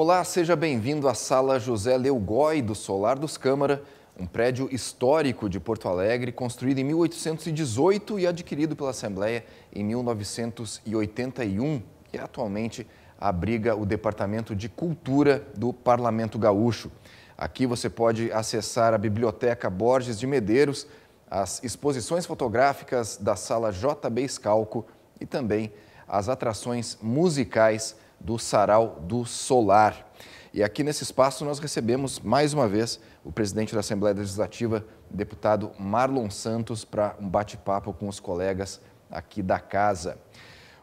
Olá, seja bem-vindo à Sala José Leugói do Solar dos Câmara, um prédio histórico de Porto Alegre, construído em 1818 e adquirido pela Assembleia em 1981 e atualmente abriga o Departamento de Cultura do Parlamento Gaúcho. Aqui você pode acessar a Biblioteca Borges de Medeiros, as exposições fotográficas da Sala JB Scalco e também as atrações musicais do Sarau do Solar. E aqui nesse espaço nós recebemos mais uma vez o presidente da Assembleia Legislativa, deputado Marlon Santos, para um bate-papo com os colegas aqui da casa.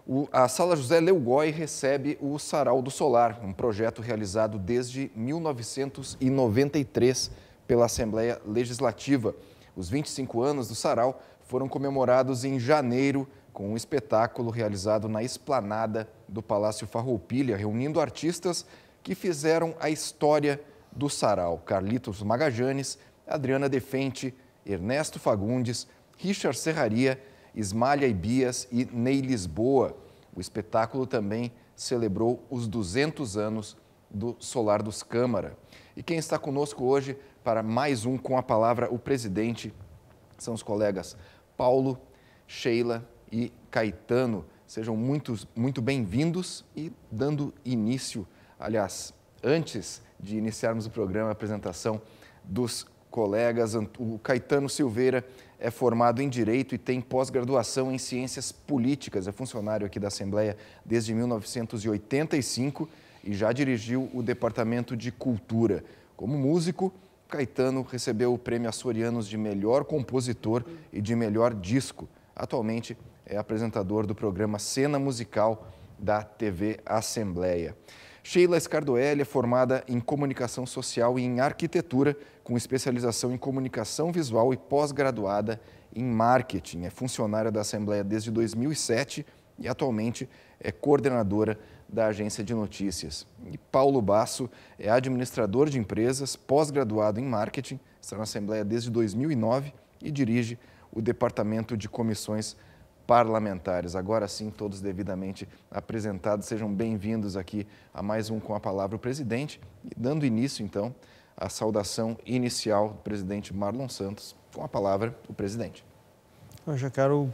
O, a Sala José Leugói recebe o Sarau do Solar, um projeto realizado desde 1993 pela Assembleia Legislativa. Os 25 anos do Sarau foram comemorados em janeiro com um espetáculo realizado na esplanada do Palácio Farroupilha, reunindo artistas que fizeram a história do sarau. Carlitos Magajanes, Adriana Defente, Ernesto Fagundes, Richard Serraria, Ismalha Ibias e Ney Lisboa. O espetáculo também celebrou os 200 anos do Solar dos Câmara. E quem está conosco hoje para mais um com a palavra o presidente são os colegas Paulo, Sheila e Caetano. Sejam muito bem-vindos e dando início, aliás, antes de iniciarmos o programa, a apresentação dos colegas. O Caetano Silveira é formado em Direito e tem pós-graduação em Ciências Políticas. É funcionário aqui da Assembleia desde 1985 e já dirigiu o Departamento de Cultura. Como músico, Caetano recebeu o prêmio Açorianos de melhor compositor e de melhor disco. Atualmente é apresentador do programa Cena Musical da TV Assembleia. Sheila Scardoelli é formada em Comunicação Social e em Arquitetura, com especialização em Comunicação Visual e pós-graduada em Marketing. É funcionária da Assembleia desde 2007 e atualmente é coordenadora da agência de notícias. E Paulo Basso é administrador de empresas, pós-graduado em marketing, está na Assembleia desde 2009 e dirige o Departamento de Comissões parlamentares. Agora sim, todos devidamente apresentados. Sejam bem-vindos aqui a mais um Com a Palavra o Presidente. E dando início, então, à saudação inicial do presidente Marlon Santos. Com a palavra, o presidente. Eu já quero,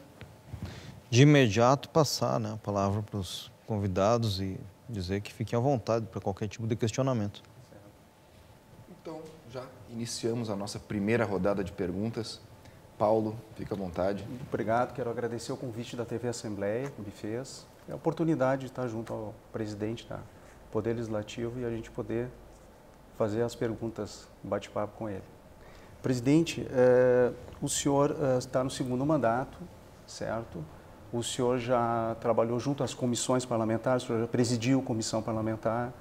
de imediato, passar né, a palavra para os convidados e dizer que fiquem à vontade para qualquer tipo de questionamento. Então, já iniciamos a nossa primeira rodada de perguntas. Paulo, fica à vontade. Obrigado, quero agradecer o convite da TV Assembleia, me fez, é a oportunidade de estar junto ao presidente da Poder Legislativo e a gente poder fazer as perguntas, bate-papo com ele. Presidente, eh, o senhor eh, está no segundo mandato, certo? O senhor já trabalhou junto às comissões parlamentares, o senhor já presidiu comissão parlamentar,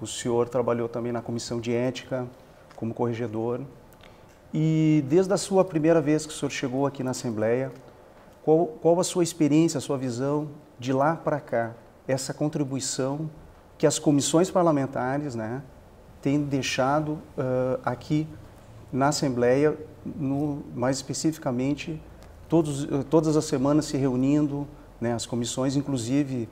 o senhor trabalhou também na comissão de ética como corregedor, e desde a sua primeira vez que o senhor chegou aqui na Assembleia, qual, qual a sua experiência, a sua visão de lá para cá, essa contribuição que as comissões parlamentares né, têm deixado uh, aqui na Assembleia, no, mais especificamente, todos, todas as semanas se reunindo, né, as comissões, inclusive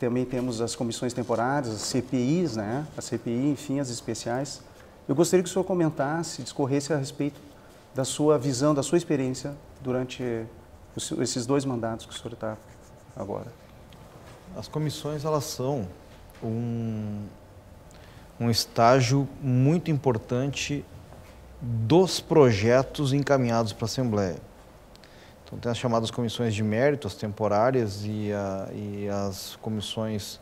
também temos as comissões temporárias, as CPIs, né, a CPI, enfim, as especiais. Eu gostaria que o senhor comentasse, discorresse a respeito da sua visão, da sua experiência durante esses dois mandatos que o senhor está agora. As comissões, elas são um, um estágio muito importante dos projetos encaminhados para a Assembleia. Então, tem as chamadas comissões de mérito, as temporárias e, a, e as comissões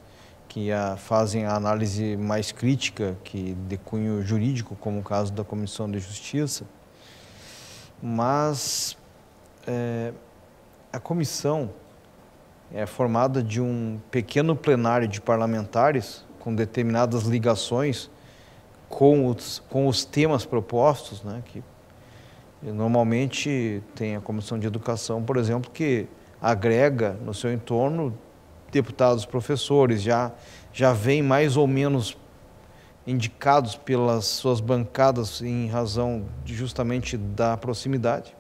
que a, fazem a análise mais crítica, que de cunho jurídico, como o caso da Comissão de Justiça, mas é, a comissão é formada de um pequeno plenário de parlamentares com determinadas ligações com os, com os temas propostos, né, que normalmente tem a Comissão de Educação, por exemplo, que agrega no seu entorno deputados professores já, já vêm mais ou menos indicados pelas suas bancadas em razão de, justamente da proximidade.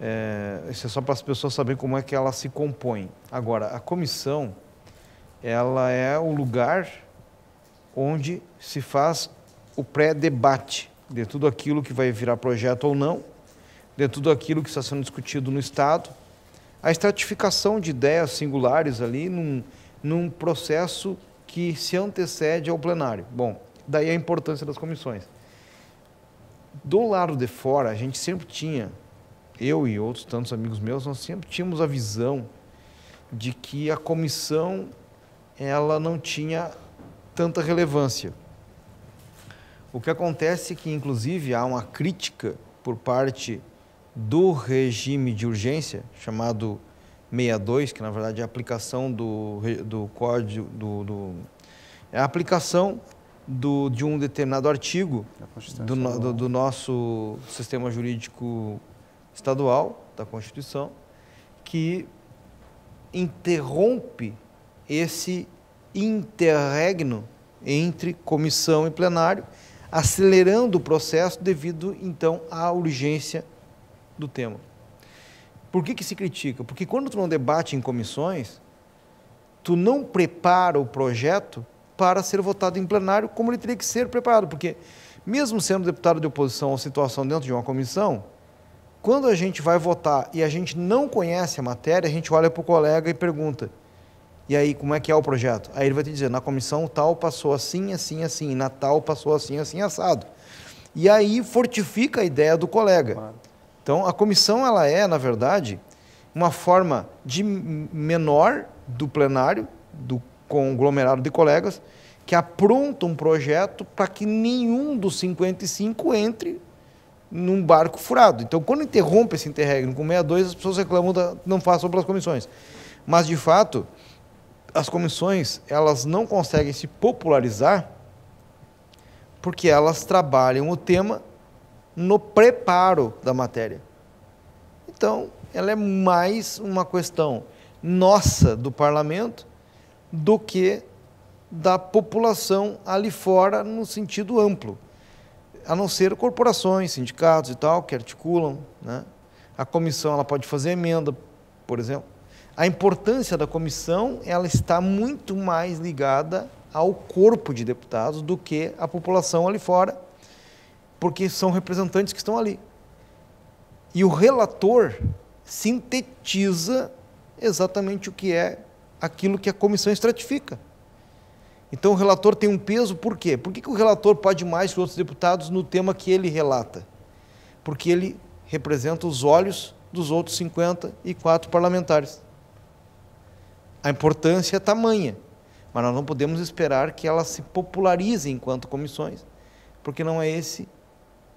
É, isso é só para as pessoas saberem como é que ela se compõe. Agora, a comissão, ela é o lugar onde se faz o pré-debate de tudo aquilo que vai virar projeto ou não, de tudo aquilo que está sendo discutido no Estado, a estratificação de ideias singulares ali num, num processo que se antecede ao plenário. Bom, daí a importância das comissões. Do lado de fora, a gente sempre tinha, eu e outros tantos amigos meus, nós sempre tínhamos a visão de que a comissão ela não tinha tanta relevância. O que acontece é que, inclusive, há uma crítica por parte do regime de urgência, chamado 62, que na verdade é a aplicação do, do código do, do é a aplicação do, de um determinado artigo do, do, do, nosso sistema jurídico estadual, da Constituição, que interrompe esse interregno entre comissão e plenário, acelerando o processo devido, então, à urgência do tema. Por que, que se critica? Porque quando tu não debate em comissões, tu não prepara o projeto para ser votado em plenário como ele teria que ser preparado, porque mesmo sendo deputado de oposição ou situação dentro de uma comissão, quando a gente vai votar e a gente não conhece a matéria, a gente olha para o colega e pergunta: e aí, como é que é o projeto? Aí ele vai te dizer: na comissão tal passou assim, assim, assim, na tal passou assim, assim, assado. E aí fortifica a ideia do colega. Claro. Então, a comissão ela é, na verdade, uma forma de menor do plenário, do conglomerado de colegas, que apronta um projeto para que nenhum dos 55 entre num barco furado. Então, quando interrompe esse interregno com 62, as pessoas reclamam da não façam pelas comissões. Mas, de fato, as comissões elas não conseguem se popularizar porque elas trabalham o tema no preparo da matéria. Então, ela é mais uma questão nossa do parlamento do que da população ali fora no sentido amplo, a não ser corporações, sindicatos e tal que articulam, né? A comissão ela pode fazer emenda, por exemplo. A importância da comissão ela está muito mais ligada ao corpo de deputados do que à população ali fora porque são representantes que estão ali. E o relator sintetiza exatamente o que é aquilo que a comissão estratifica. Então o relator tem um peso, por quê? Por que, que o relator pode mais que outros deputados no tema que ele relata? Porque ele representa os olhos dos outros 54 parlamentares. A importância é tamanha, mas nós não podemos esperar que ela se popularize enquanto comissões, porque não é esse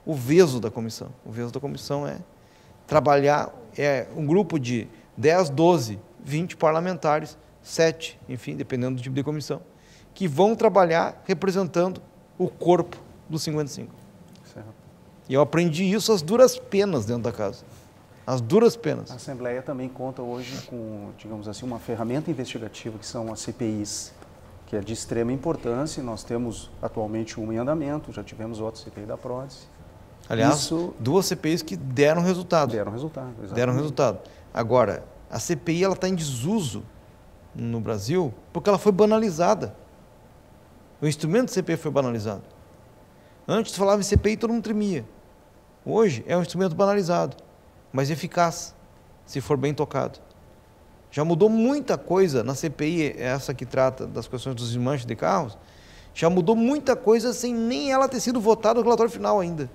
o VESO da comissão. O VESO da comissão é trabalhar é um grupo de 10, 12, 20 parlamentares, 7, enfim, dependendo do tipo de comissão, que vão trabalhar representando o corpo dos 55. Certo. E eu aprendi isso às duras penas dentro da casa. As duras penas. A Assembleia também conta hoje com, digamos assim, uma ferramenta investigativa que são as CPIs, que é de extrema importância. Nós temos atualmente uma em andamento, já tivemos outra CPI da prótese. Aliás, Isso... duas CPIs que deram resultado. Deram resultado, exatamente. Deram resultado. Agora, a CPI ela está em desuso no Brasil porque ela foi banalizada. O instrumento de CPI foi banalizado. Antes falava em CPI e todo mundo tremia. Hoje é um instrumento banalizado, mas eficaz, se for bem tocado. Já mudou muita coisa na CPI, é essa que trata das questões dos desmanches de carros, já mudou muita coisa sem nem ela ter sido votada no relatório final ainda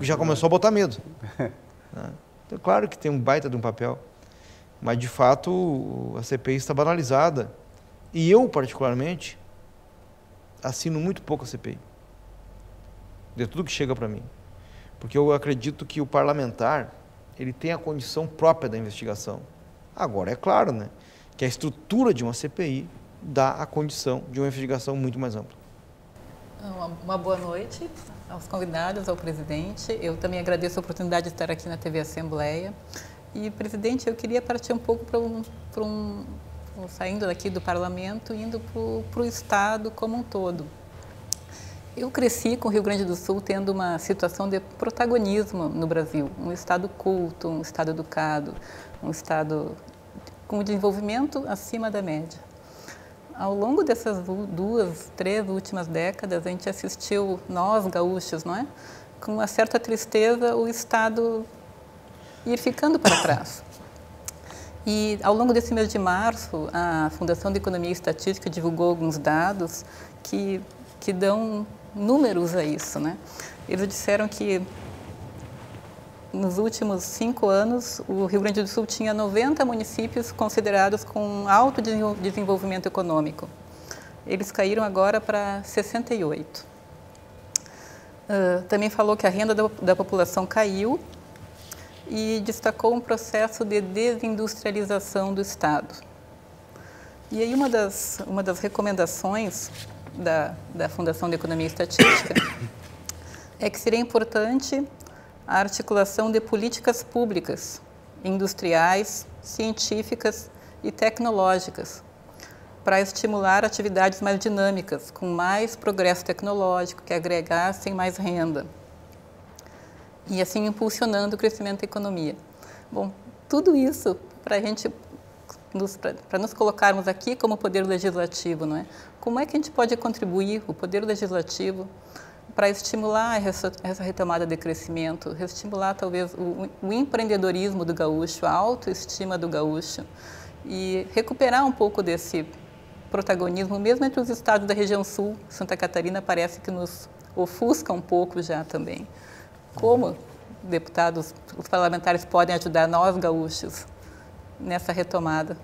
já começou a botar medo. É Então, claro que tem um baita de um papel, mas de fato a CPI está banalizada. E eu, particularmente, assino muito pouco a CPI. De tudo que chega para mim. Porque eu acredito que o parlamentar ele tem a condição própria da investigação. Agora, é claro né, que a estrutura de uma CPI dá a condição de uma investigação muito mais ampla. Uma boa noite aos convidados, ao presidente. Eu também agradeço a oportunidade de estar aqui na TV Assembleia. E, presidente, eu queria partir um pouco para um, para um saindo daqui do parlamento, indo para o Estado como um todo. Eu cresci com o Rio Grande do Sul tendo uma situação de protagonismo no Brasil, um Estado culto, um Estado educado, um Estado com desenvolvimento acima da média. Ao longo dessas duas, três últimas décadas, a gente assistiu, nós gaúchos, não é? Com uma certa tristeza, o Estado ir ficando para trás. E ao longo desse mês de março, a Fundação de Economia e Estatística divulgou alguns dados que, que dão números a isso, né? Eles disseram que nos últimos cinco anos, o Rio Grande do Sul tinha 90 municípios considerados com alto desenvolvimento econômico. Eles caíram agora para 68. Uh, ah, também falou que a renda da, da população caiu e destacou um processo de desindustrialização do Estado. E aí uma das, uma das recomendações da, da Fundação de Economia e Estatística é que seria importante a articulação de políticas públicas, industriais, científicas e tecnológicas, para estimular atividades mais dinâmicas, com mais progresso tecnológico, que agregassem mais renda. E assim impulsionando o crescimento da economia. Bom, tudo isso para a gente para nos colocarmos aqui como poder legislativo, não é? Como é que a gente pode contribuir o poder legislativo para estimular essa, retomada de crescimento, estimular talvez o, o, empreendedorismo do gaúcho, a autoestima do gaúcho e recuperar um pouco desse protagonismo, mesmo entre os estados da região sul, Santa Catarina parece que nos ofusca um pouco já também. Como deputados, os parlamentares podem ajudar nós gaúchos nessa retomada?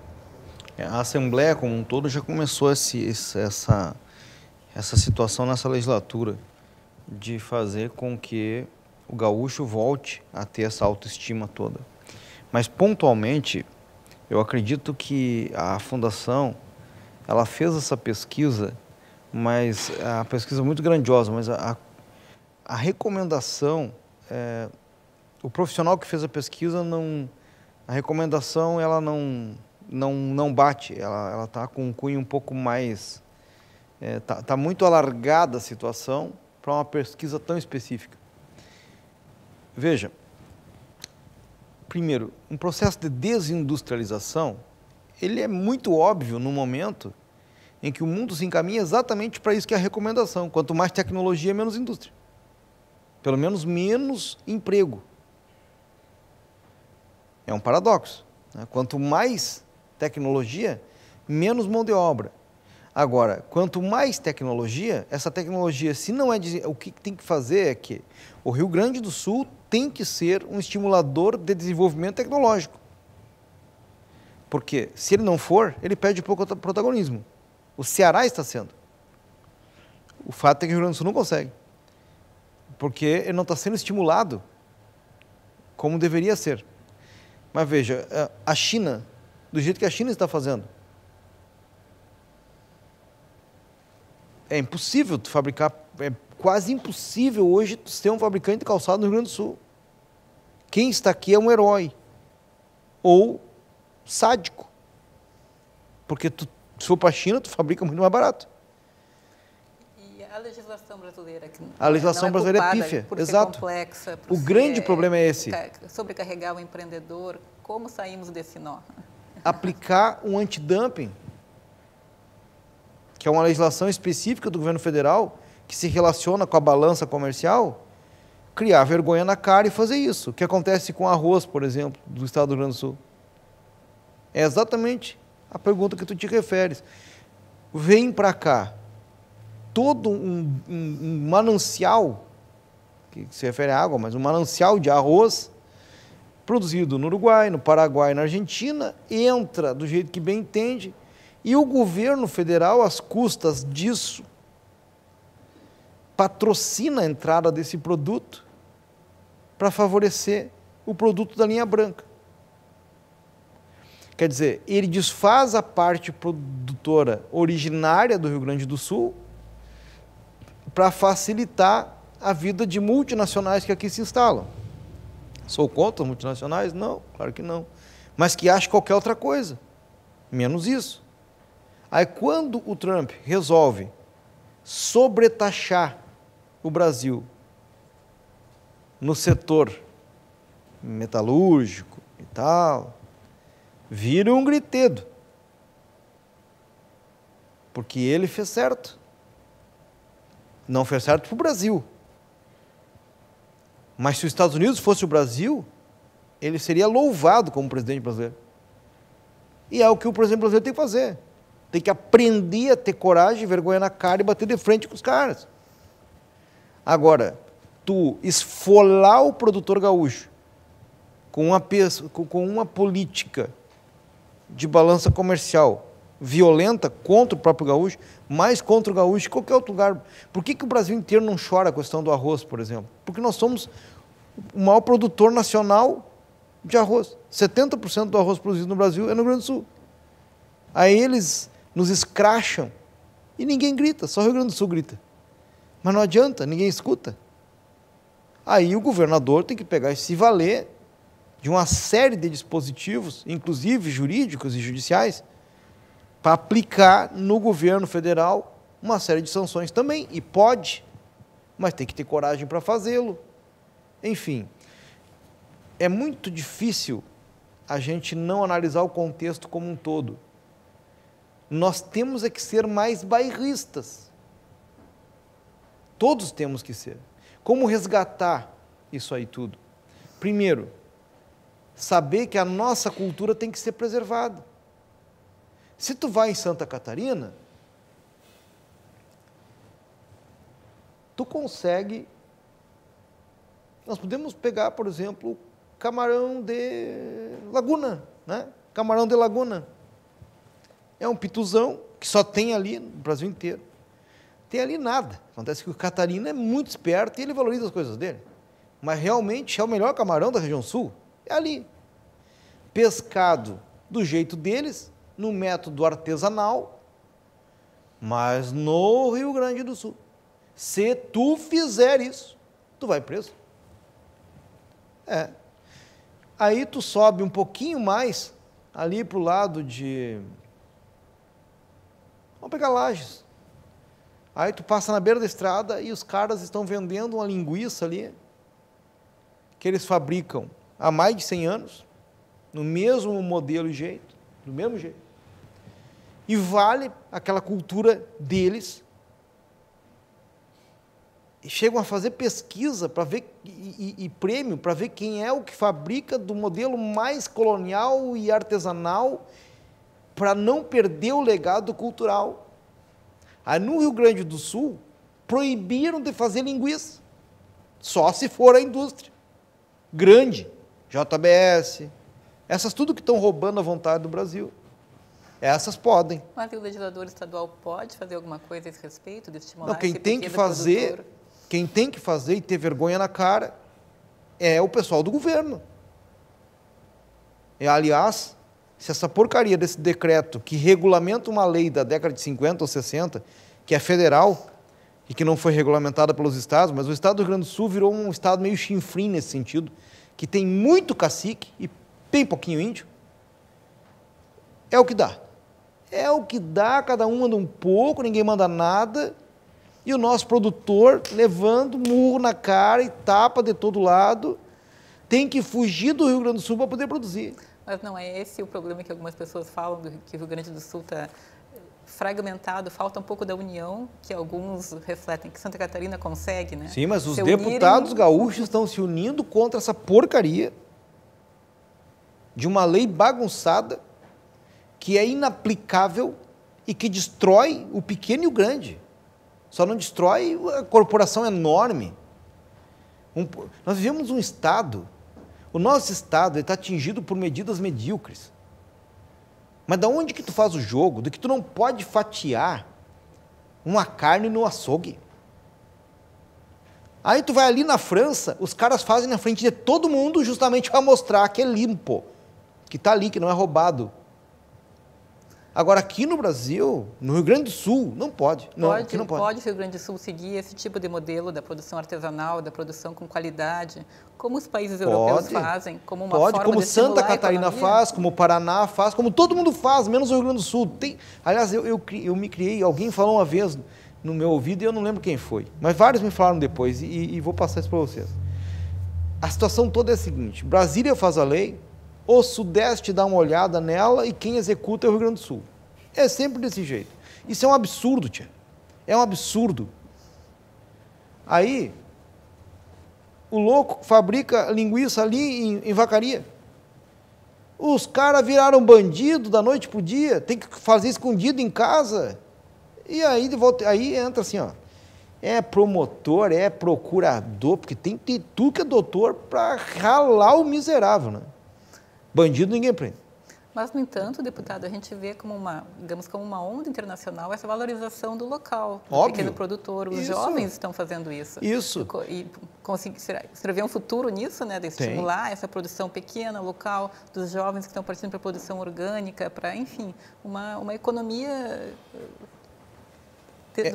É, a Assembleia como um todo já começou esse, essa, essa situação nessa legislatura de fazer com que o gaúcho volte a ter essa autoestima toda. Mas pontualmente, eu acredito que a fundação ela fez essa pesquisa, mas a pesquisa muito grandiosa, mas a, a recomendação, é, o profissional que fez a pesquisa não, a recomendação ela não não não bate, ela ela está com um cunho um pouco mais, é, tá, tá muito alargada a situação para uma pesquisa tão específica? Veja, primeiro, um processo de desindustrialização, ele é muito óbvio no momento em que o mundo se encaminha exatamente para isso que é a recomendação. Quanto mais tecnologia, menos indústria. Pelo menos menos emprego. É um paradoxo. Né? Quanto mais tecnologia, menos mão de obra. Agora, quanto mais tecnologia, essa tecnologia, se não é. De, o que tem que fazer é que o Rio Grande do Sul tem que ser um estimulador de desenvolvimento tecnológico. Porque se ele não for, ele perde pouco protagonismo. O Ceará está sendo. O fato é que o Rio Grande do Sul não consegue. Porque ele não está sendo estimulado como deveria ser. Mas veja, a China, do jeito que a China está fazendo, é impossível tu fabricar, é quase impossível hoje tu ser um fabricante de calçado no Rio Grande do Sul. Quem está aqui é um herói ou sádico. Porque tu, se for para a China, tu fabrica muito mais barato. E a legislação brasileira que A legislação é brasileira é pífia, exato. Complexa, o grande problema é esse. Sobrecarregar o empreendedor, como saímos desse nó? Aplicar um antidumping que é uma legislação específica do governo federal, que se relaciona com a balança comercial, criar vergonha na cara e fazer isso. O que acontece com arroz, por exemplo, do estado do Rio Grande do Sul? É exatamente a pergunta que tu te referes. Vem para cá todo um, um, um, manancial, que se refere à água, mas um manancial de arroz produzido no Uruguai, no Paraguai, na Argentina, entra do jeito que bem entende, e o governo federal, às custas disso, patrocina a entrada desse produto para favorecer o produto da linha branca. Quer dizer, ele desfaz a parte produtora originária do Rio Grande do Sul para facilitar a vida de multinacionais que aqui se instalam. Sou contra multinacionais? Não, claro que não. Mas que acho qualquer outra coisa, menos isso. Aí quando o Trump resolve sobretaxar o Brasil no setor metalúrgico e tal, vira um gritedo. Porque ele fez certo. Não fez certo para o Brasil. Mas se os Estados Unidos fosse o Brasil, ele seria louvado como presidente brasileiro. E é o que o presidente brasileiro tem que fazer. Tem que aprender a ter coragem, vergonha na cara e bater de frente com os caras. Agora, tu esfolar o produtor gaúcho com uma, com uma política de balança comercial violenta contra o próprio gaúcho, mais contra o gaúcho que qualquer outro lugar. Por que, que o Brasil inteiro não chora a questão do arroz, por exemplo? Porque nós somos o maior produtor nacional de arroz. 70% do arroz produzido no Brasil é no Rio Grande do Sul. Aí eles nos escracham e ninguém grita, só o Rio Grande do Sul grita. Mas não adianta, ninguém escuta. Aí o governador tem que pegar e se valer de uma série de dispositivos, inclusive jurídicos e judiciais, para aplicar no governo federal uma série de sanções também. E pode, mas tem que ter coragem para fazê-lo. Enfim, é muito difícil a gente não analisar o contexto como um todo. Nós temos é que ser mais bairristas. Todos temos que ser. Como resgatar isso aí tudo? Primeiro, saber que a nossa cultura tem que ser preservada. Se tu vai em Santa Catarina, tu consegue nós podemos pegar, por exemplo, camarão de Laguna, né? Camarão de Laguna. É um pituzão que só tem ali no Brasil inteiro. Tem ali nada. Acontece que o Catarina é muito esperto e ele valoriza as coisas dele. Mas realmente é o melhor camarão da região sul. É ali. Pescado do jeito deles, no método artesanal, mas no Rio Grande do Sul. Se tu fizer isso, tu vai preso. É. Aí tu sobe um pouquinho mais, ali para o lado de Vamos pegar Lages. Aí tu passa na beira da estrada e os caras estão vendendo uma linguiça ali que eles fabricam há mais de 100 anos, no mesmo modelo e jeito, do mesmo jeito. E vale aquela cultura deles. E chegam a fazer pesquisa para ver e, e, e prêmio para ver quem é o que fabrica do modelo mais colonial e artesanal para não perder o legado cultural. Aí no Rio Grande do Sul, proibiram de fazer linguiça, só se for a indústria grande, JBS, essas tudo que estão roubando a vontade do Brasil. Essas podem. Mas o legislador estadual pode fazer alguma coisa a esse respeito, de estimular Não, quem tem que fazer, produtor? quem tem que fazer e ter vergonha na cara é o pessoal do governo. E, aliás, se essa porcaria desse decreto que regulamenta uma lei da década de 50 ou 60, que é federal e que não foi regulamentada pelos estados, mas o estado do Rio Grande do Sul virou um estado meio chinfrim nesse sentido, que tem muito cacique e bem pouquinho índio, é o que dá. É o que dá, cada um manda um pouco, ninguém manda nada, e o nosso produtor levando murro na cara e tapa de todo lado, tem que fugir do Rio Grande do Sul para poder produzir. Mas não é esse o problema que algumas pessoas falam, que o Rio Grande do Sul está eh, fragmentado, falta um pouco da união que alguns refletem, que Santa Catarina consegue, né? Sim, mas os se deputados unirem... gaúchos estão se unindo contra essa porcaria de uma lei bagunçada que é inaplicável e que destrói o pequeno e o grande. Só não destrói a corporação enorme. Um... nós vivemos um Estado o nosso Estado está atingido por medidas medíocres. Mas da onde que tu faz o jogo? Do que tu não pode fatiar uma carne no açougue. Aí tu vai ali na França, os caras fazem na frente de todo mundo justamente para mostrar que é limpo, que está ali, que não é roubado, Agora, aqui no Brasil, no Rio Grande do Sul, não pode. Não, pode, não pode. pode o Rio Grande do Sul seguir esse tipo de modelo da produção artesanal, da produção com qualidade, como os países pode, europeus fazem, como uma pode, forma como de Santa Catarina faz, como o Paraná faz, como todo mundo faz, menos o Rio Grande do Sul. Tem, aliás, eu, eu, eu me criei, alguém falou uma vez no meu ouvido e eu não lembro quem foi, mas vários me falaram depois e, e vou passar isso para vocês. A situação toda é a seguinte: Brasília faz a lei, o Sudeste dá uma olhada nela e quem executa é o Rio Grande do Sul. É sempre desse jeito. Isso é um absurdo, tia. É um absurdo. Aí, o louco fabrica linguiça ali em, em vacaria. Os caras viraram bandido da noite pro dia, tem que fazer escondido em casa. E aí, de volta, aí entra assim, ó. É promotor, é procurador, porque tem que ter tudo que é doutor para ralar o miserável, né? Bandido ninguém prende. Mas, no entanto, deputado, a gente vê como uma, digamos, como uma onda internacional essa valorização do local, do pequeno produtor. Os isso. jovens estão fazendo isso. Isso. E, e conseguir, você vê um futuro nisso, né, de estimular Tem. essa produção pequena, local, dos jovens que estão partindo para a produção orgânica, para, enfim, uma, uma economia... Eh,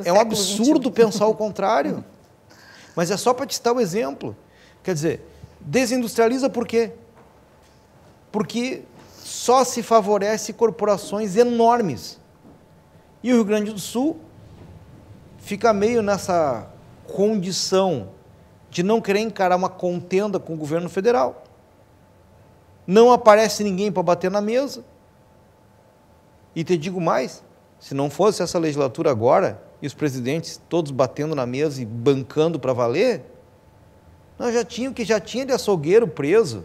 é, é um absurdo pensar o contrário. Mas é só para te dar o um exemplo. Quer dizer, desindustrializa por quê? porque só se favorece corporações enormes. E o Rio Grande do Sul fica meio nessa condição de não querer encarar uma contenda com o governo federal. Não aparece ninguém para bater na mesa. E te digo mais, se não fosse essa legislatura agora, e os presidentes todos batendo na mesa e bancando para valer, nós já tínhamos que já tinha de açougueiro preso,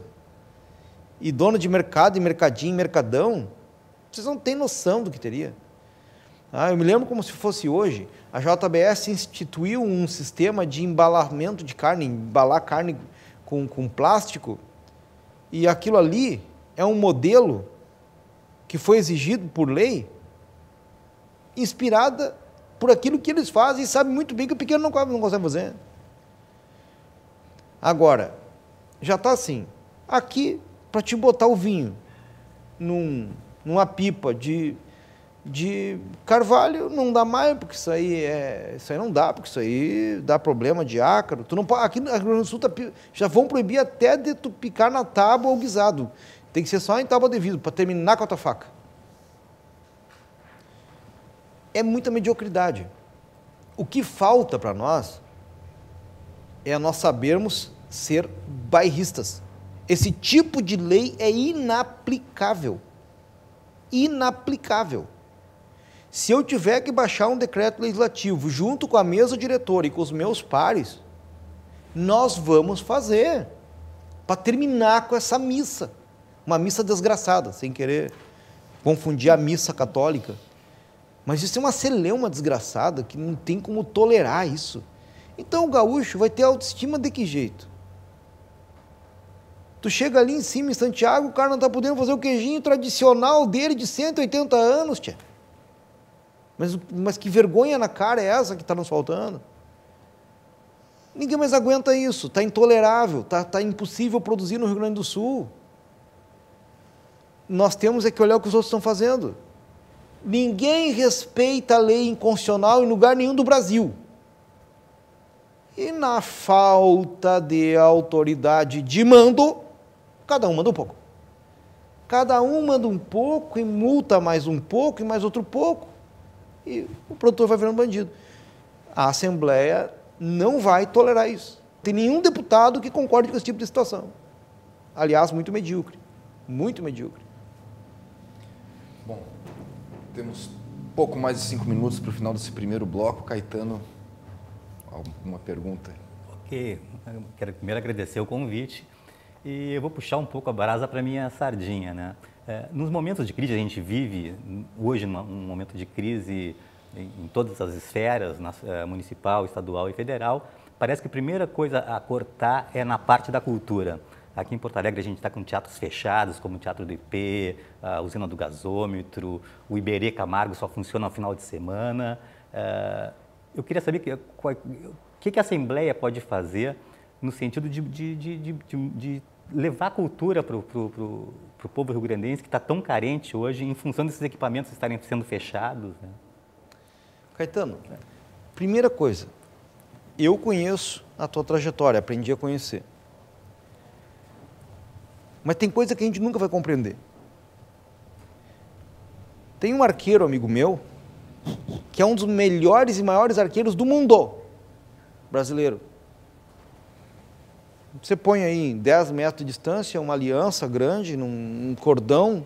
e dono de mercado, e mercadinho, mercadão, vocês não têm noção do que teria. Ah, eu me lembro como se fosse hoje. A JBS instituiu um sistema de embalamento de carne, embalar carne com, com plástico, e aquilo ali é um modelo que foi exigido por lei, inspirada por aquilo que eles fazem e sabem muito bem que o pequeno não, não consegue fazer. Agora, já está assim. Aqui para te botar o vinho num, numa pipa de, de carvalho, não dá mais, porque isso aí, é, isso aí não dá, porque isso aí dá problema de ácaro. Tu não, aqui no Rio Grande do Sul tá, já vão proibir até de tu picar na tábua ou guisado. Tem que ser só em tábua de vidro, para terminar com a tua faca. É muita mediocridade. O que falta para nós é nós sabermos ser bairristas. Esse tipo de lei é inaplicável. Inaplicável. Se eu tiver que baixar um decreto legislativo junto com a mesa diretora e com os meus pares, nós vamos fazer para terminar com essa missa. Uma missa desgraçada, sem querer confundir a missa católica. Mas isso é uma celeuma desgraçada que não tem como tolerar isso. Então o gaúcho vai ter autoestima de que jeito? Tu chega ali em cima em Santiago, o cara não está podendo fazer o queijinho tradicional dele de 180 anos, tia. Mas, mas que vergonha na cara é essa que está nos faltando? Ninguém mais aguenta isso, está intolerável, está tá impossível produzir no Rio Grande do Sul. Nós temos é que olhar o que os outros estão fazendo. Ninguém respeita a lei inconstitucional em lugar nenhum do Brasil. E na falta de autoridade de mando, Cada um manda um pouco. Cada um manda um pouco e multa mais um pouco e mais outro pouco. E o produtor vai virando bandido. A Assembleia não vai tolerar isso. Não tem nenhum deputado que concorde com esse tipo de situação. Aliás, muito medíocre. Muito medíocre. Bom, temos pouco mais de cinco minutos para o final desse primeiro bloco. Caetano, alguma pergunta? Ok. Eu quero primeiro agradecer o convite. E eu vou puxar um pouco a brasa para minha sardinha, né? É, nos momentos de crise, a gente vive hoje um momento de crise em, todas as esferas, na, é, municipal, estadual e federal. Parece que a primeira coisa a cortar é na parte da cultura. Aqui em Porto Alegre a gente está com teatros fechados, como o Teatro do IP, a Usina do Gasômetro, o Iberê Camargo só funciona no final de semana. É, eu queria saber o que, que, que a Assembleia pode fazer no sentido de, de, de, de levar cultura para o povo rio-grandense que está tão carente hoje em função desses equipamentos estarem sendo fechados? Né? Caetano, primeira coisa, eu conheço a tua trajetória, aprendi a conhecer. Mas tem coisa que a gente nunca vai compreender. Tem um arqueiro, amigo meu, que é um dos melhores e maiores arqueiros do mundo brasileiro. Você põe aí em 10 metros de distância uma aliança grande, num cordão,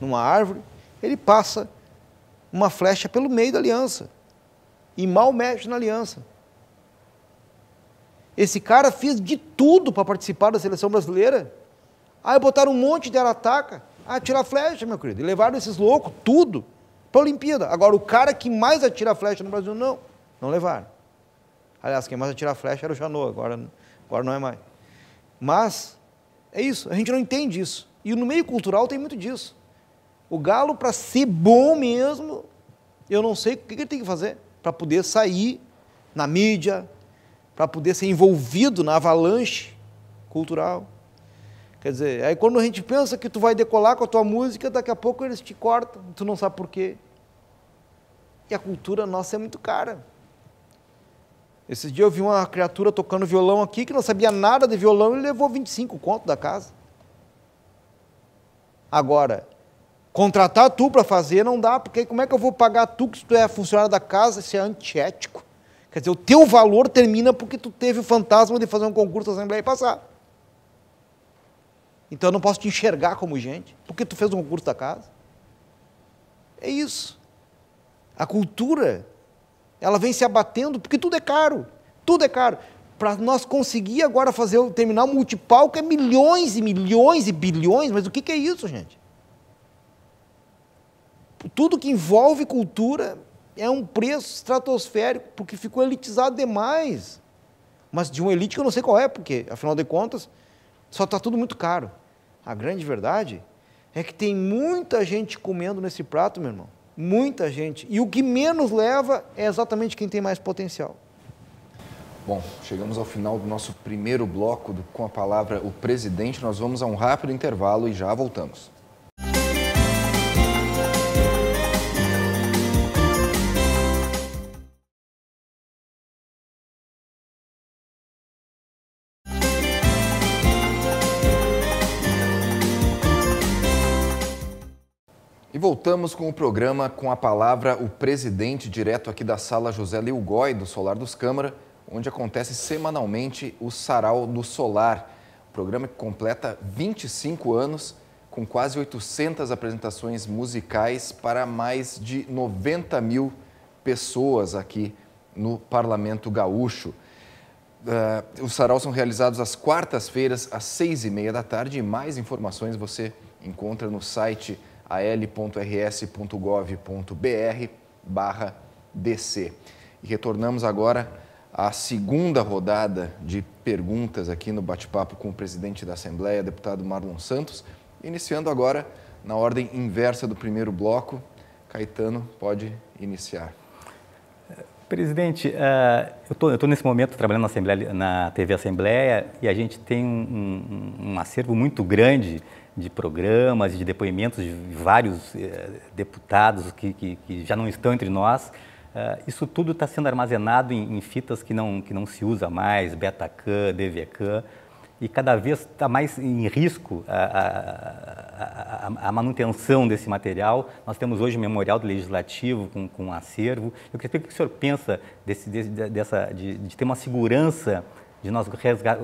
numa árvore, ele passa uma flecha pelo meio da aliança e mal mexe na aliança. Esse cara fez de tudo para participar da seleção brasileira. Aí botaram um monte de arataca ah, a atirar flecha, meu querido. E levaram esses loucos, tudo, para a Olimpíada. Agora, o cara que mais atira flecha no Brasil, não. Não levaram. Aliás, quem mais atirava flecha era o Janot, agora, agora não é mais. Mas é isso, a gente não entende isso. E no meio cultural tem muito disso. O galo, para ser bom mesmo, eu não sei o que ele tem que fazer para poder sair na mídia, para poder ser envolvido na avalanche cultural. Quer dizer, aí quando a gente pensa que tu vai decolar com a tua música, daqui a pouco eles te cortam, tu não sabe por quê. E a cultura nossa é muito cara. Esses dias eu vi uma criatura tocando violão aqui que não sabia nada de violão e levou 25 conto da casa. Agora, contratar tu para fazer não dá, porque como é que eu vou pagar tu que tu é funcionário da casa? Isso é antiético. Quer dizer, o teu valor termina porque tu teve o fantasma de fazer um concurso da Assembleia e passar. Então eu não posso te enxergar como gente, porque tu fez um concurso da casa. É isso. A cultura ela vem se abatendo, porque tudo é caro, tudo é caro. Para nós conseguir agora fazer o terminal multipalco é milhões e milhões e bilhões, mas o que, que é isso, gente? Tudo que envolve cultura é um preço estratosférico, porque ficou elitizado demais. Mas de uma elite que eu não sei qual é, porque, afinal de contas, só está tudo muito caro. A grande verdade é que tem muita gente comendo nesse prato, meu irmão. Muita gente. E o que menos leva é exatamente quem tem mais potencial. Bom, chegamos ao final do nosso primeiro bloco do, com a palavra o presidente. Nós vamos a um rápido intervalo e já voltamos. voltamos com o programa com a palavra o presidente, direto aqui da sala José Liugói, do Solar dos Câmara, onde acontece semanalmente o Sarau do Solar. O programa que completa 25 anos, com quase 800 apresentações musicais para mais de 90 mil pessoas aqui no Parlamento Gaúcho. Uh, os sarau são realizados às quartas-feiras, às seis e meia da tarde, e mais informações você encontra no site al.rs.gov.br barra DC. E retornamos agora à segunda rodada de perguntas aqui no bate-papo com o presidente da Assembleia, deputado Marlon Santos, iniciando agora na ordem inversa do primeiro bloco. Caetano, pode iniciar. Presidente, eh, eu estou nesse momento trabalhando na, Assembleia, na TV Assembleia e a gente tem um, um, um acervo muito grande de programas e de depoimentos de vários eh, deputados que, que, que, já não estão entre nós. Eh, isso tudo está sendo armazenado em, em, fitas que não, que não se usa mais, Betacam, DVCam, e cada vez está mais em risco a, a, a, a, manutenção desse material. Nós temos hoje o Memorial do Legislativo com, com um acervo. Eu queria saber o que o senhor pensa desse, desse, dessa, de, de ter uma segurança de nós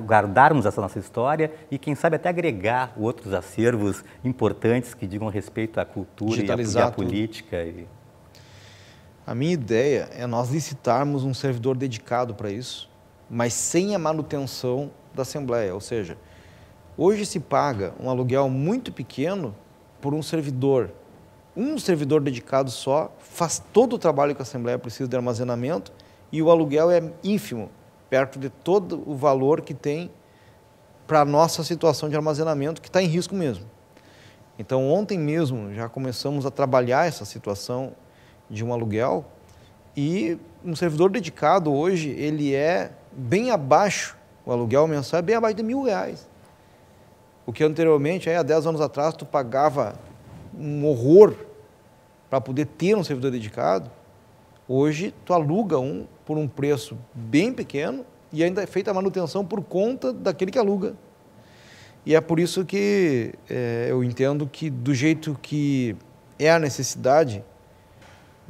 guardarmos essa nossa história e, quem sabe, até agregar outros acervos importantes que digam respeito à cultura e à, à política. E... A minha ideia é nós licitarmos um servidor dedicado para isso, mas sem a manutenção da Assembleia. Ou seja, hoje se paga um aluguel muito pequeno por um servidor. Um servidor dedicado só faz todo o trabalho que a Assembleia precisa de armazenamento e o aluguel é ínfimo perto de todo o valor que tem para a nossa situação de armazenamento, que está em risco mesmo. Então, ontem mesmo já começamos a trabalhar essa situação de um aluguel e um servidor dedicado hoje, ele é bem abaixo, o aluguel mensal é bem abaixo de mil reais. O que anteriormente, aí, há 10 anos atrás, tu pagava um horror para poder ter um servidor dedicado, Hoje, tu aluga um por um preço bem pequeno e ainda é feita a manutenção por conta daquele que aluga. E é por isso que é, eu entendo que, do jeito que é a necessidade,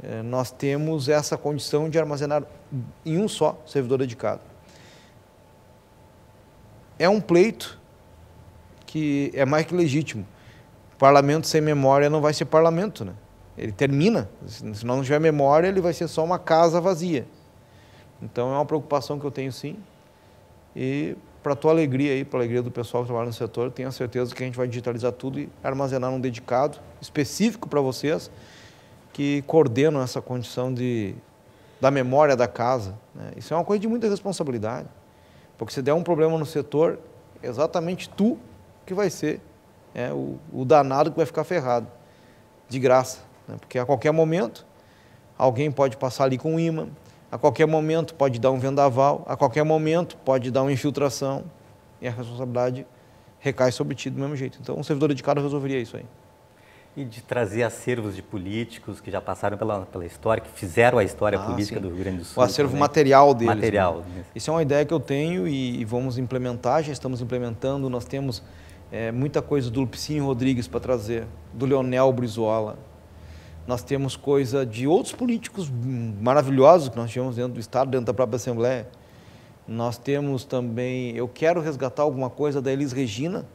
é, nós temos essa condição de armazenar em um só servidor dedicado. É um pleito que é mais que legítimo. Parlamento sem memória não vai ser parlamento, né? Ele termina. Se não tiver memória, ele vai ser só uma casa vazia. Então é uma preocupação que eu tenho sim. E para tua alegria aí, para a alegria do pessoal que trabalha no setor, tenho a certeza que a gente vai digitalizar tudo e armazenar um dedicado específico para vocês que coordenam essa condição de, da memória da casa. Né? Isso é uma coisa de muita responsabilidade, porque se der um problema no setor, é exatamente tu que vai ser é, o, o danado que vai ficar ferrado, de graça né? porque a qualquer momento alguém pode passar ali com um imã, a qualquer momento pode dar um vendaval, a qualquer momento pode dar uma infiltração e a responsabilidade recai sobre ti do mesmo jeito. Então, um servidor dedicado resolveria isso aí. E de trazer acervos de políticos que já passaram pela, pela história, que fizeram a história ah, política sim. do Rio Grande do Sul. O acervo material deles. Né? Material. Né? Isso é uma ideia que eu tenho e, vamos implementar, já estamos implementando. Nós temos é, muita coisa do Lupicínio Rodrigues para trazer, do Leonel Brizola, nós temos coisa de outros políticos maravilhosos que nós tivemos dentro do Estado, dentro da própria Assembleia. Nós temos também, eu quero resgatar alguma coisa da Elis Regina,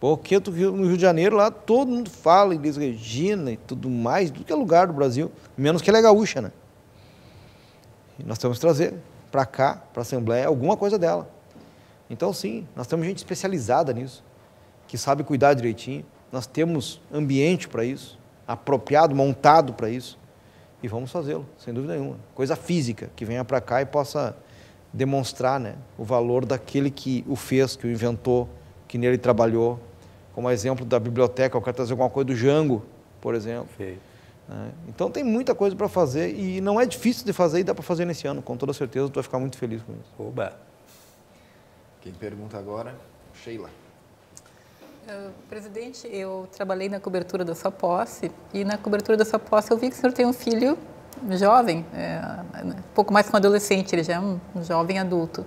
porque no Rio de Janeiro lá todo mundo fala Elis Regina e tudo mais, do que é lugar do Brasil, menos que ela é gaúcha, né? E nós temos que trazer para cá, para a Assembleia, alguma coisa dela. Então, sim, nós temos gente especializada nisso, que sabe cuidar direitinho, nós temos ambiente para isso apropriado, montado para isso. E vamos fazê-lo, sem dúvida nenhuma. Coisa física, que venha para cá e possa demonstrar né, o valor daquele que o fez, que o inventou, que nele trabalhou. Como exemplo da biblioteca, eu quero trazer alguma coisa do Jango, por exemplo. Né? Então tem muita coisa para fazer e não é difícil de fazer e dá para fazer nesse ano. Com toda certeza, tu vai ficar muito feliz com isso. Oba! Quem pergunta agora, Sheila. Eh, presidente, eu trabalhei na cobertura da sua posse e na cobertura da sua posse eu vi que o senhor tem um filho jovem, é, pouco mais que um adolescente, ele já é um, um jovem adulto.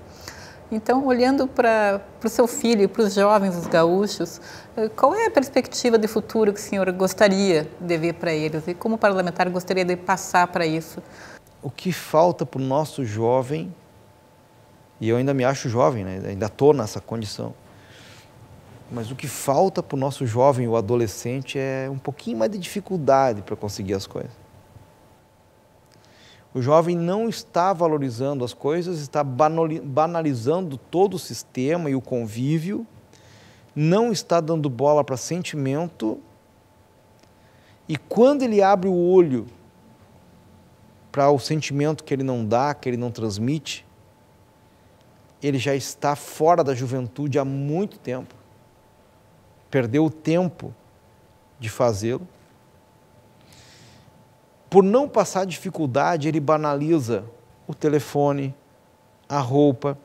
Então, olhando para o seu filho, para os jovens, os gaúchos, eh, qual é a perspectiva de futuro que o senhor gostaria de ver para eles e como parlamentar gostaria de passar para isso? O que falta para o nosso jovem, e eu ainda me acho jovem, né? ainda estou nessa condição, mas o que falta para o nosso jovem ou adolescente é um pouquinho mais de dificuldade para conseguir as coisas. O jovem não está valorizando as coisas, está banalizando todo o sistema e o convívio, não está dando bola para sentimento. E quando ele abre o olho para o sentimento que ele não dá, que ele não transmite, ele já está fora da juventude há muito tempo perdeu o tempo de fazê-lo. Por não passar dificuldade, ele banaliza o telefone, a roupa,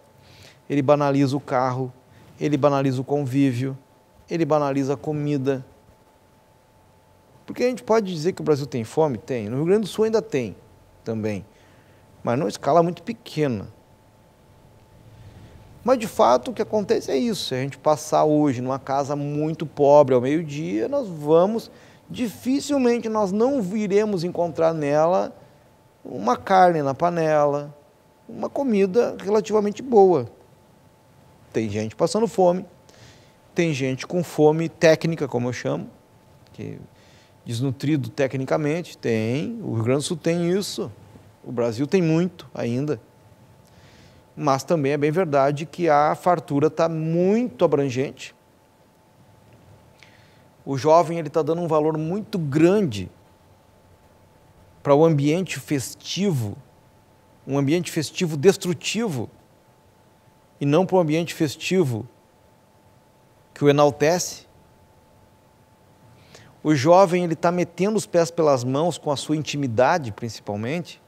ele banaliza o carro, ele banaliza o convívio, ele banaliza a comida. Porque a gente pode dizer que o Brasil tem fome? Tem. No Rio Grande do Sul ainda tem também, mas não escala muito pequena. Mas de fato o que acontece é isso. Se a gente passar hoje numa casa muito pobre ao meio-dia, nós vamos, dificilmente nós não iremos encontrar nela uma carne na panela, uma comida relativamente boa. Tem gente passando fome, tem gente com fome técnica, como eu chamo, que é desnutrido tecnicamente, tem. O Rio Grande do Sul tem isso. O Brasil tem muito ainda mas também é bem verdade que a fartura está muito abrangente. O jovem ele está dando um valor muito grande para o ambiente festivo, um ambiente festivo destrutivo, e não para um ambiente festivo que o enaltece. O jovem ele está metendo os pés pelas mãos com a sua intimidade, principalmente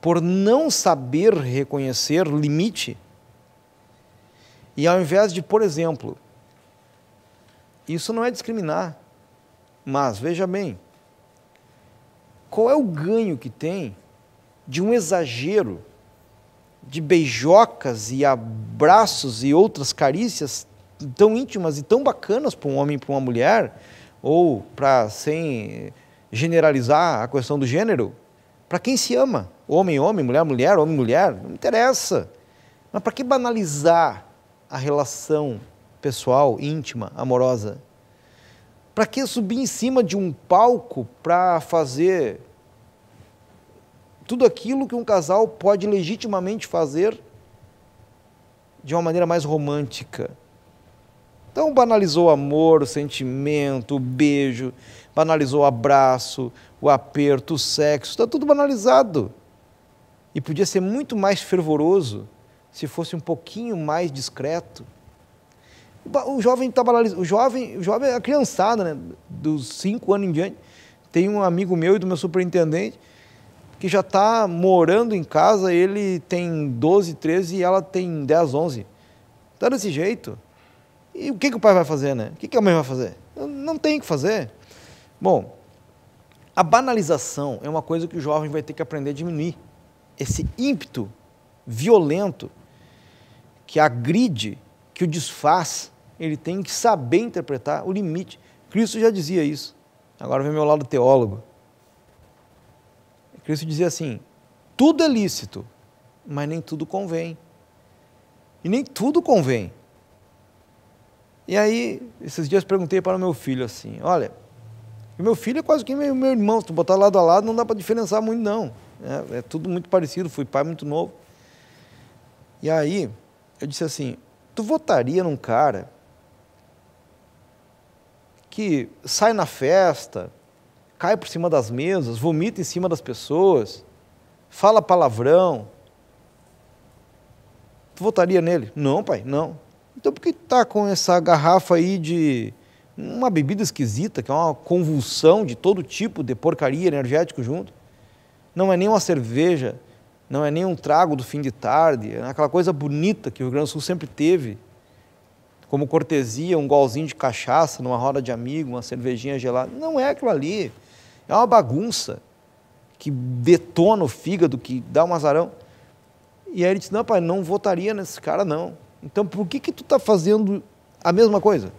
por não saber reconhecer limite, e ao invés de, por exemplo, isso não é discriminar, mas veja bem, qual é o ganho que tem de um exagero de beijocas e abraços e outras carícias tão íntimas e tão bacanas para um homem e para uma mulher, ou para sem generalizar a questão do gênero, para quem se ama homem, homem, mulher, mulher, homem, mulher, não interessa. Mas para que banalizar a relação pessoal, íntima, amorosa? Para que subir em cima de um palco para fazer tudo aquilo que um casal pode legitimamente fazer de uma maneira mais romântica? Então banalizou o amor, o sentimento, o beijo, banalizou o abraço, o aperto, o sexo, está tudo banalizado. E podia ser muito mais fervoroso se fosse um pouquinho mais discreto. O jovem estava lá, o jovem, o jovem, é a criançada, né, dos cinco anos em diante, tem um amigo meu e do meu superintendente que já está morando em casa, ele tem 12, 13 e ela tem 10, 11. Está desse jeito. E o que, que o pai vai fazer, né? O que, que a mãe vai fazer? Não tem o que fazer. Bom, a banalização é uma coisa que o jovem vai ter que aprender a diminuir esse ímpeto violento que agride, que o desfaz, ele tem que saber interpretar o limite. Cristo já dizia isso. Agora vem meu lado teólogo. Cristo dizia assim: tudo é lícito, mas nem tudo convém. E nem tudo convém. E aí, esses dias perguntei para o meu filho assim: olha, meu filho é quase que meu, meu irmão, se tu botar lado a lado, não dá para diferenciar muito, não. É, é tudo muito parecido, fui pai muito novo. E aí, eu disse assim: tu votaria num cara que sai na festa, cai por cima das mesas, vomita em cima das pessoas, fala palavrão. Tu votaria nele? Não, pai, não. Então por que tá com essa garrafa aí de uma bebida esquisita, que é uma convulsão de todo tipo de porcaria energético junto? não é nem uma cerveja, não é nem um trago do fim de tarde, é aquela coisa bonita que o Rio Grande do Sul sempre teve, como cortesia, um golzinho de cachaça numa roda de amigo, uma cervejinha gelada. Não é aquilo ali. É uma bagunça que detona o fígado, que dá um azarão. E aí ele disse: Não, pai, não votaria nesse cara, não. Então por que, que tu está fazendo a mesma coisa?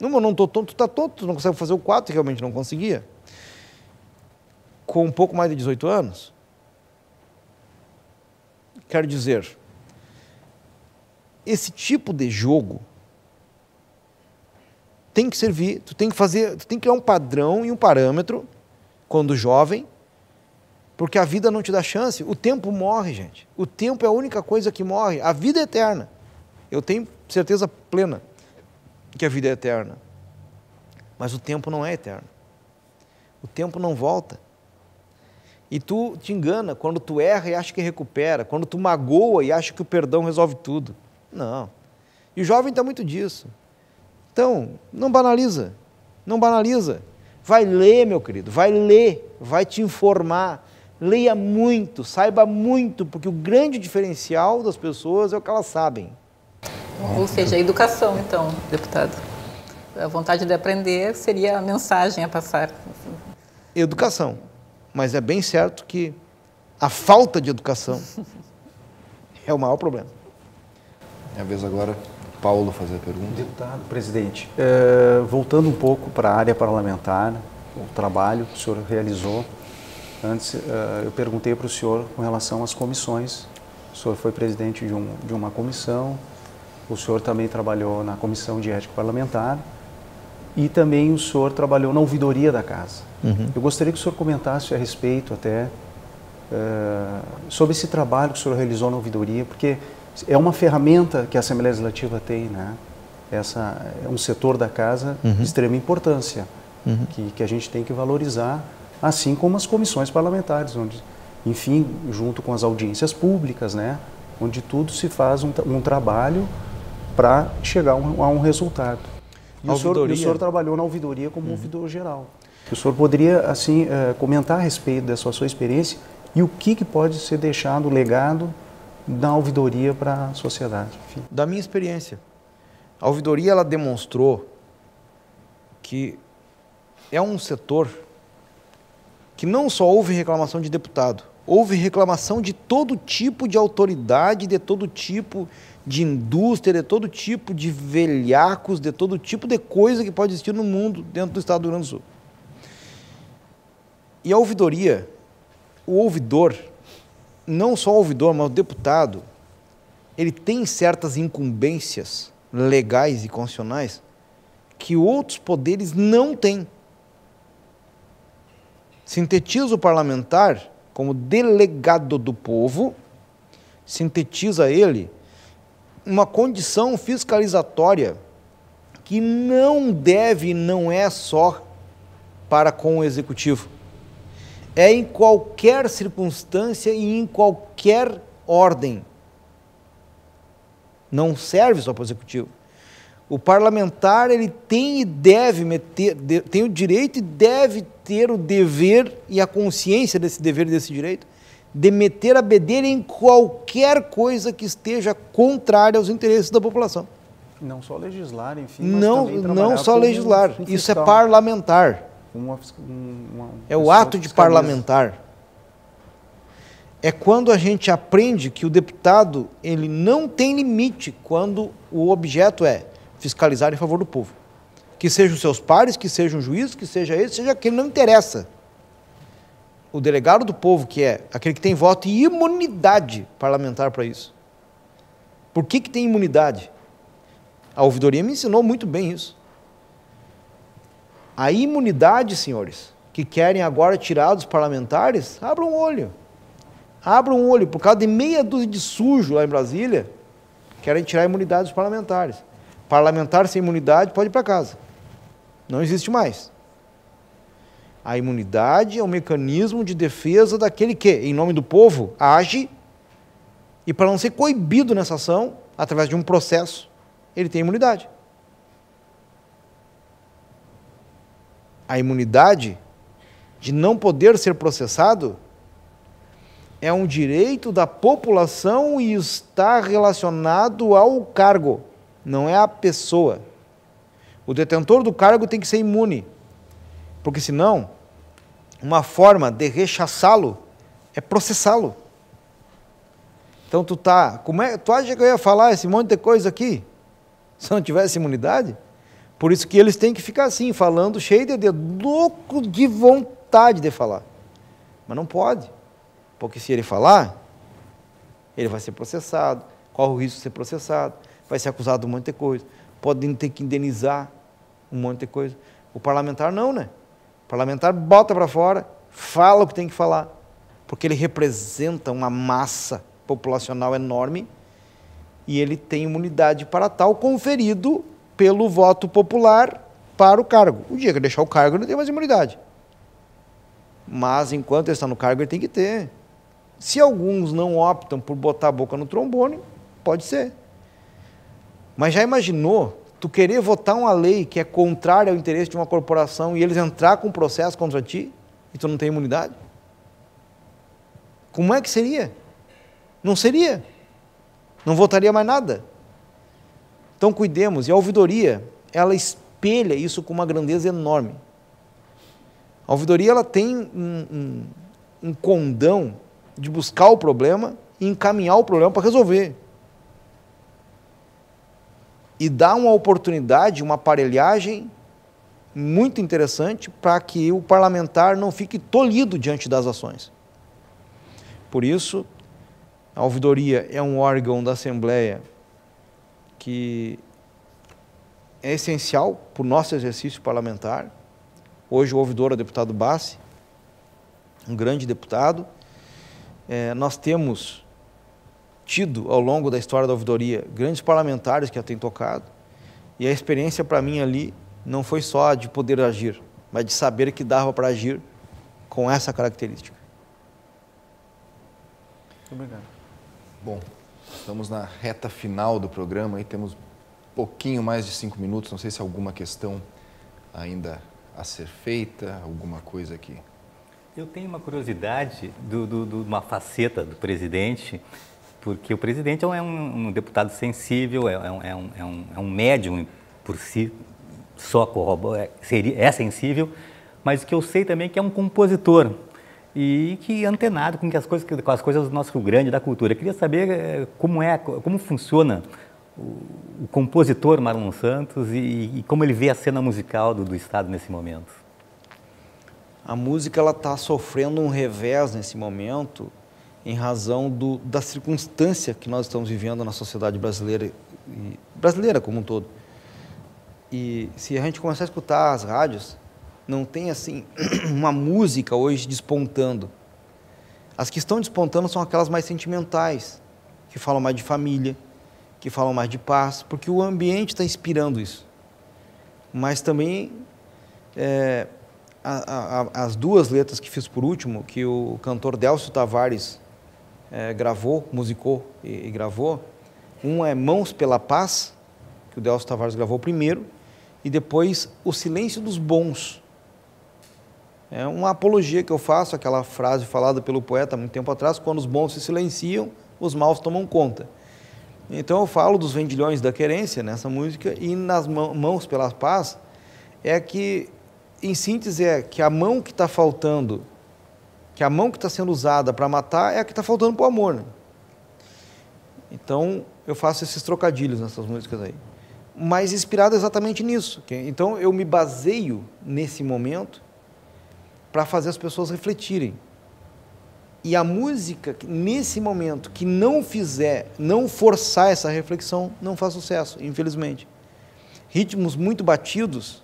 Não, eu não estou tonto, tu está tonto, tu não consegue fazer o quatro, realmente não conseguia com um pouco mais de 18 anos? Quero dizer, esse tipo de jogo tem que servir, tu tem que fazer, tu tem que criar um padrão e um parâmetro quando jovem, porque a vida não te dá chance, o tempo morre, gente. O tempo é a única coisa que morre, a vida é eterna. Eu tenho certeza plena que a vida é eterna. Mas o tempo não é eterno. O tempo não volta e tu te engana quando tu erra e acha que recupera, quando tu magoa e acha que o perdão resolve tudo. Não. E o jovem está muito disso. Então, não banaliza. Não banaliza. Vai ler, meu querido, vai ler, vai te informar. Leia muito, saiba muito, porque o grande diferencial das pessoas é o que elas sabem. Ou seja, a educação, então, deputado. A vontade de aprender seria a mensagem a passar. Educação mas é bem certo que a falta de educação é o maior problema. É vez agora Paulo fazer a pergunta. Deputado, presidente, é, voltando um pouco para a área parlamentar, o trabalho que o senhor realizou, antes é, eu perguntei para o senhor com relação às comissões. O senhor foi presidente de, um, de uma comissão, o senhor também trabalhou na Comissão de Ética Parlamentar, e também o senhor trabalhou na ouvidoria da casa. Uhum. Eu gostaria que o senhor comentasse a respeito até uh, sobre esse trabalho que o senhor realizou na ouvidoria, porque é uma ferramenta que a Assembleia Legislativa tem, né? Essa é um setor da casa uhum. de extrema importância uhum. que, que a gente tem que valorizar, assim como as comissões parlamentares, onde, enfim, junto com as audiências públicas, né? Onde tudo se faz um, um trabalho para chegar a um, a um resultado. E o, senhor, e o senhor, trabalhou na ouvidoria como uhum. ouvidor geral. O senhor poderia, assim, eh, comentar a respeito dessa sua experiência e o que, que pode ser deixado, legado da ouvidoria para a sociedade? Enfim. Da minha experiência, a ouvidoria ela demonstrou que é um setor que não só houve reclamação de deputado, houve reclamação de todo tipo de autoridade, de todo tipo de de indústria, de todo tipo de velhacos, de todo tipo de coisa que pode existir no mundo dentro do Estado do Rio Grande do Sul. E a ouvidoria, o ouvidor, não só o ouvidor, mas o deputado, ele tem certas incumbências legais e constitucionais que outros poderes não têm. Sintetiza o parlamentar como delegado do povo, sintetiza ele uma condição fiscalizatória que não deve, não é só para com o executivo. É em qualquer circunstância e em qualquer ordem. Não serve só para o executivo. O parlamentar ele tem e deve meter, tem o direito e deve ter o dever e a consciência desse dever e desse direito de meter a bedelha em qualquer coisa que esteja contrária aos interesses da população. Não só legislar, enfim. não, não só legislar. Um isso é parlamentar. Uma, uma é o ato de parlamentar. É quando a gente aprende que o deputado ele não tem limite quando o objeto é fiscalizar em favor do povo. Que sejam seus pares, que seja um juiz, que seja esse, seja aquele, não interessa o delegado do povo, que é aquele que tem voto e imunidade parlamentar para isso. Por que, que tem imunidade? A ouvidoria me ensinou muito bem isso. A imunidade, senhores, que querem agora tirar dos parlamentares, abram o olho. Abram o olho, por causa de meia dúzia de sujo lá em Brasília, querem tirar a imunidade dos parlamentares. Parlamentar sem imunidade pode ir para casa. Não existe mais. A imunidade é o um mecanismo de defesa daquele que, em nome do povo, age e para não ser coibido nessa ação, através de um processo, ele tem imunidade. A imunidade de não poder ser processado é um direito da população e está relacionado ao cargo, não é à pessoa. O detentor do cargo tem que ser imune. Porque senão, uma forma de rechaçá-lo é processá-lo. Então tu tá, como é, tu acha que eu ia falar esse monte de coisa aqui se eu não tivesse imunidade? Por isso que eles têm que ficar assim, falando cheio de dedo, louco de vontade de falar. Mas não pode, porque se ele falar, ele vai ser processado, qual o risco de ser processado, vai ser acusado de um monte de coisa, podem ter que indenizar um monte de coisa. O parlamentar não, né? parlamentar bota para fora, fala o que tem que falar, porque ele representa uma massa populacional enorme e ele tem imunidade para tal conferido pelo voto popular para o cargo. O dia que ele deixar o cargo, ele não tem mais imunidade. Mas enquanto ele está no cargo, ele tem que ter. Se alguns não optam por botar a boca no trombone, pode ser. Mas já imaginou tu querer votar uma lei que é contrária ao interesse de uma corporação e eles entrar com um processo contra ti e tu não tem imunidade? Como é que seria? Não seria. Não votaria mais nada. Então cuidemos. E a ouvidoria, ela espelha isso com uma grandeza enorme. A ouvidoria ela tem um, um, um condão de buscar o problema e encaminhar o problema para resolver e dá uma oportunidade, uma aparelhagem muito interessante para que o parlamentar não fique tolhido diante das ações. Por isso, a ouvidoria é um órgão da Assembleia que é essencial para o nosso exercício parlamentar. Hoje, o ouvidor é o deputado Bassi, um grande deputado. É, nós temos tido ao longo da história da ouvidoria grandes parlamentares que a têm tocado. E a experiência para mim ali não foi só de poder agir, mas de saber que dava para agir com essa característica. Muito obrigado. Bom, estamos na reta final do programa e temos pouquinho mais de cinco minutos. Não sei se alguma questão ainda a ser feita, alguma coisa aqui. Eu tenho uma curiosidade de uma faceta do presidente porque o presidente é, é um, um deputado sensível, é, é, um, é, um, é, um, é médium por si só corrobora, é, seria, é sensível, mas que eu sei também que é um compositor e que é antenado com, que as coisas, com as coisas do nosso Rio Grande, da cultura. Eu queria saber como é, como funciona o, o compositor Marlon Santos e, e, como ele vê a cena musical do, do Estado nesse momento. A música ela está sofrendo um revés nesse momento, em razão do, da circunstância que nós estamos vivendo na sociedade brasileira, e, brasileira como um todo. E se a gente começar a escutar as rádios, não tem assim uma música hoje despontando. As que estão despontando são aquelas mais sentimentais, que falam mais de família, que falam mais de paz, porque o ambiente está inspirando isso. Mas também é, a, a, as duas letras que fiz por último, que o cantor Delcio Tavares é, gravou, musicou e, e, gravou. Um é Mãos pela Paz, que o Delcio Tavares gravou primeiro, e depois O Silêncio dos Bons. É uma apologia que eu faço, aquela frase falada pelo poeta há muito tempo atrás, quando os bons se silenciam, os maus tomam conta. Então eu falo dos vendilhões da querência nessa música e nas mãos pela paz é que, em síntese, é que a mão que está faltando que a mão que está sendo usada para matar é a que está faltando para o amor. Né? Então eu faço esses trocadilhos nessas músicas aí. Mas inspirado exatamente nisso. Okay? Então eu me baseio nesse momento para fazer as pessoas refletirem. E a música, nesse momento, que não fizer, não forçar essa reflexão, não faz sucesso, infelizmente. Ritmos muito batidos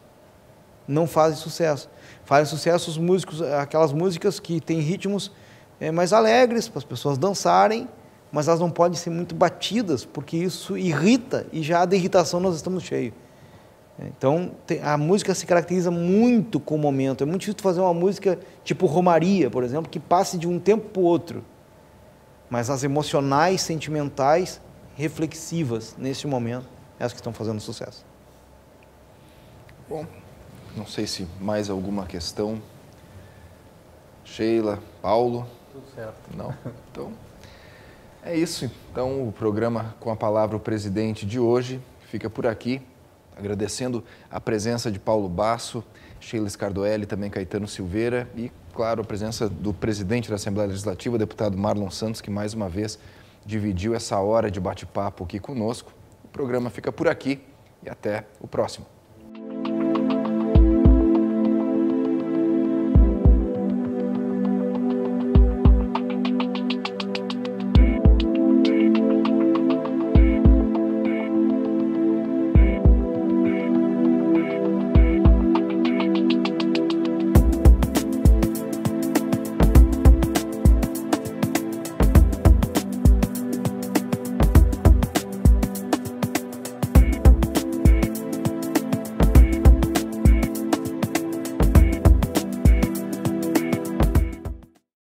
não fazem sucesso. Fazem sucesso os músicos, aquelas músicas que têm ritmos é, mais alegres para as pessoas dançarem, mas elas não podem ser muito batidas, porque isso irrita e já de irritação nós estamos cheios. Eh, então, a música se caracteriza muito com o momento. É muito difícil fazer uma música tipo Romaria, por exemplo, que passe de um tempo para o outro. Mas as emocionais, sentimentais, reflexivas, nesse momento, é as que estão fazendo sucesso. Bom, não sei se mais alguma questão. Sheila, Paulo? Tudo certo. Não? Então, é isso. Então, o programa com a palavra o presidente de hoje fica por aqui. Agradecendo a presença de Paulo Basso, Sheila Scardoelli, também Caetano Silveira e, claro, a presença do presidente da Assembleia Legislativa, deputado Marlon Santos, que mais uma vez dividiu essa hora de bate-papo aqui conosco. O programa fica por aqui e até o próximo.